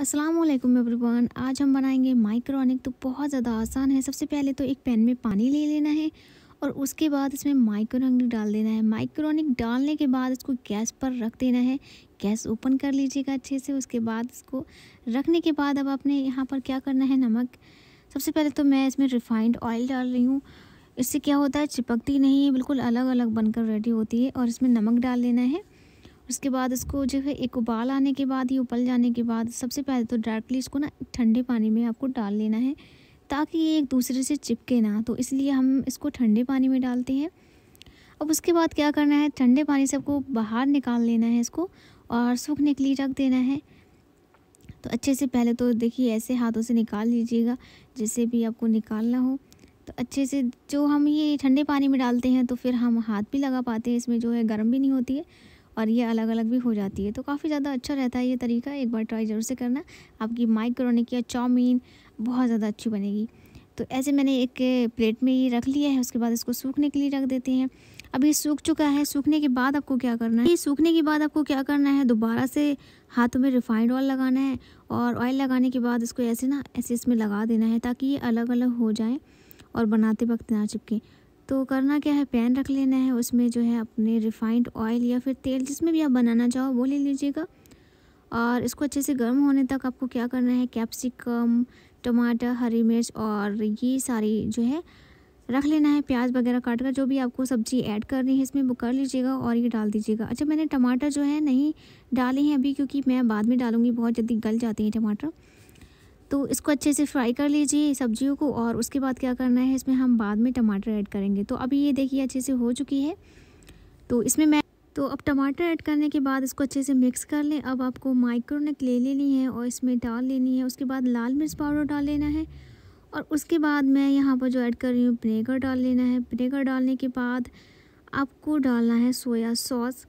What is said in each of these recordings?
अस्सलाम वालेकुम एवरीवन आज हम बनाएंगे माइक्रोनिक तो बहुत ज़्यादा आसान है सबसे पहले तो एक पैन में पानी ले लेना है और उसके बाद इसमें माइक्रोनिक डाल देना है माइक्रोनिक डालने के बाद इसको गैस पर रख देना है गैस ओपन कर लीजिएगा अच्छे से उसके बाद इसको रखने के बाद अब आपने यहाँ पर क्या करना है नमक सबसे पहले तो मैं इसमें रिफाइंड ऑयल डाल रही हूँ इससे क्या होता है चिपकती नहीं है बिल्कुल अलग अलग बनकर रेडी होती है और इसमें नमक डाल लेना है उसके बाद इसको जो है एक उबाल आने के बाद ही उबल जाने के बाद सबसे पहले तो डायरेक्टली इसको ना ठंडे पानी में आपको डाल लेना है ताकि ये एक दूसरे से चिपके ना तो इसलिए हम इसको ठंडे पानी में डालते हैं अब उसके बाद क्या करना है ठंडे पानी से आपको बाहर निकाल लेना है इसको और सूखने के लिए रख देना है तो अच्छे से पहले तो देखिए ऐसे हाथों से निकाल लीजिएगा जिससे भी आपको निकालना हो तो अच्छे से जो हम ये ठंडे पानी में डालते हैं तो फिर हम हाथ भी लगा पाते हैं इसमें जो है गर्म भी नहीं होती है और ये अलग अलग भी हो जाती है तो काफ़ी ज़्यादा अच्छा रहता है ये तरीका एक बार ट्राई ज़रूर से करना आपकी माइक्रोनिक या चाउमीन बहुत ज़्यादा अच्छी बनेगी तो ऐसे मैंने एक प्लेट में ये रख लिया है उसके बाद इसको सूखने के लिए रख देते हैं अभी सूख चुका है सूखने के बाद आपको क्या करना है सूखने के बाद आपको क्या करना है दोबारा से हाथों में रिफाइंड ऑयल लगाना है और ऑयल लगाने के बाद इसको ऐसे ना ऐसे इसमें लगा देना है ताकि ये अलग अलग हो जाए और बनाते वक्त ना चिपके तो करना क्या है पैन रख लेना है उसमें जो है अपने रिफाइंड ऑयल या फिर तेल जिसमें भी आप बनाना चाहो वो ले लीजिएगा और इसको अच्छे से गर्म होने तक आपको क्या करना है कैप्सिकम टमाटर हरी मिर्च और ये सारी जो है रख लेना है प्याज वगैरह काट कर जो भी आपको सब्ज़ी ऐड करनी है इसमें वो कर लीजिएगा और ये डाल दीजिएगा अच्छा मैंने टमाटर जो है नहीं डाले हैं अभी क्योंकि मैं बाद में डालूंगी बहुत जल्दी गल जाते हैं टमाटर तो इसको अच्छे से फ्राई कर लीजिए सब्जियों को और उसके बाद क्या करना है इसमें हम बाद में टमाटर ऐड करेंगे तो अभी ये देखिए अच्छे से हो चुकी है तो इसमें मैं तो अब टमाटर ऐड करने के बाद इसको अच्छे से मिक्स कर लें अब आपको माइक्रोनेक ले लेनी है और इसमें डाल लेनी है उसके बाद लाल मिर्च पाउडर डाल लेना है और उसके बाद मैं यहाँ पर जो ऐड कर रही हूँ विनेगर डाल लेना है विनेगर डालने के बाद आपको डालना है सोया सॉस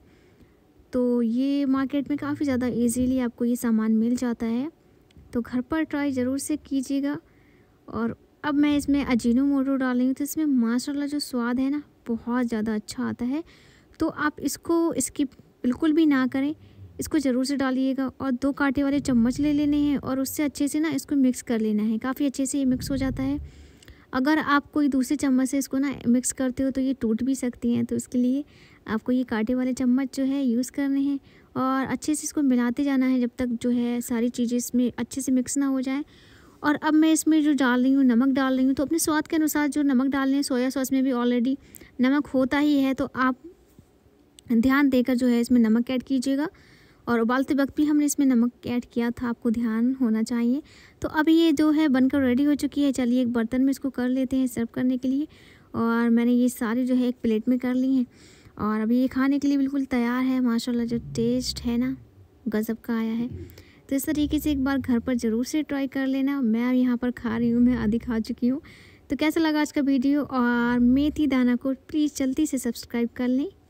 तो ये मार्केट में काफ़ी ज़्यादा इजीली आपको ये सामान मिल जाता है तो घर पर ट्राई ज़रूर से कीजिएगा और अब मैं इसमें अजीनो मोटो डाल रही हूँ तो इसमें माशाल्लाह जो स्वाद है ना बहुत ज़्यादा अच्छा आता है तो आप इसको इसकी बिल्कुल भी ना करें इसको ज़रूर से डालिएगा और दो कांटे वाले चम्मच ले लेने हैं और उससे अच्छे से ना इसको मिक्स कर लेना है काफ़ी अच्छे से ये मिक्स हो जाता है अगर आप कोई दूसरे चम्मच से इसको ना मिक्स करते हो तो ये टूट भी सकती हैं तो इसके लिए आपको ये कांटे वाले चम्मच जो है यूज़ करने हैं और अच्छे से इसको मिलाते जाना है जब तक जो है सारी चीज़ें इसमें अच्छे से मिक्स ना हो जाए और अब मैं इसमें जो डाल रही हूँ नमक डाल रही हूँ तो अपने स्वाद के अनुसार जो नमक डाल रहे हैं सोया सॉस में भी ऑलरेडी नमक होता ही है तो आप ध्यान देकर जो है इसमें नमक ऐड कीजिएगा और उबालते वक्त भी हमने इसमें नमक ऐड किया था आपको ध्यान होना चाहिए तो अब ये जो है बनकर रेडी हो चुकी है चलिए एक बर्तन में इसको कर लेते हैं सर्व करने के लिए और मैंने ये सारी जो है एक प्लेट में कर ली हैं और अभी ये खाने के लिए बिल्कुल तैयार है माशाल्लाह जो टेस्ट है ना गज़ब का आया है तो इस तरीके से एक बार घर पर ज़रूर से ट्राई कर लेना मैं अब यहाँ पर खा रही हूँ मैं आधी खा चुकी हूँ तो कैसा लगा आज का वीडियो और मेथी दाना को प्लीज़ जल्दी से सब्सक्राइब कर लें